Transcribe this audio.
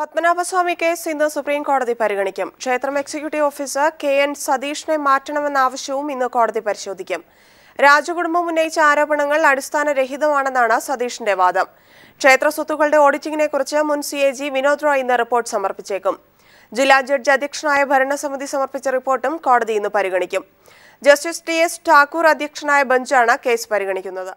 Padmanabhaswamy case ഇന്ന് supreme കോടതി പരിഗണിക്കും ക്ഷേത്രം എക്സിക്യൂട്ടീവ് ഓഫീസർ കെ എൻ സതീഷിനെ മാറ്റണമെന്ന ആവശ്യവും ഇന്ന് കോടതി പരിശോധിക്കും രാജകുടുംബം ഉന്നയിച്ച ആരോപണങ്ങൾ അടിസ്ഥാനരഹിതമാണെന്നാണ് സതീഷിന്റെ വാദം ക്ഷേത്ര സ്വത്തുക്കളുടെ ഓഡിറ്റിംഗിനെ കുറിച്ച് മുൻ C A G Vinod Roy ഇന്ന് റിപ്പോർട്ട് സമർപ്പിച്ചേക്കും ജില്ലാ ജഡ്ജ് അധ്യക്ഷനായ ഭരണസമിതി സമർപ്പിച്ച റിപ്പോർട്ടും കോടതി ഇന്ന് പരിഗണിക്കും ജസ്റ്റിസ് ടി എസ് ഠാക്കൂർ അധ്യക്ഷനായ ബെഞ്ചാണ് കേസ് പരിഗണിക്കുന്നത്